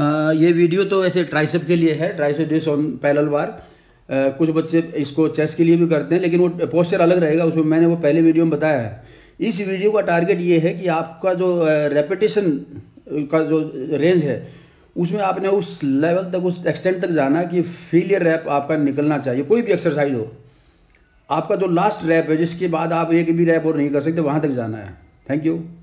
ये वीडियो तो ऐसे ट्राइसेप के लिए है tricep dips on parallel bar कुछ बच्चे इसको चेस्ट के लिए भी करते हैं लेकिन वो पोस्चर अलग रहेगा उसमें मैंने वो पहले वीडियो में बताया है इस वीडियो का टारगेट ये है कि आपका जो रेपिटेशन का जो रेंज है उसमें आपने उस लेवल तक उस एक्सटेंट तक जाना कि फेलियर रैप आपका निकलना चाहिए कोई भी एक्सरसाइज हो आपका जो लास्ट रैप है जिसके बाद आप एक भी रैप और नहीं कर सकते वहाँ तक जाना है थैंक यू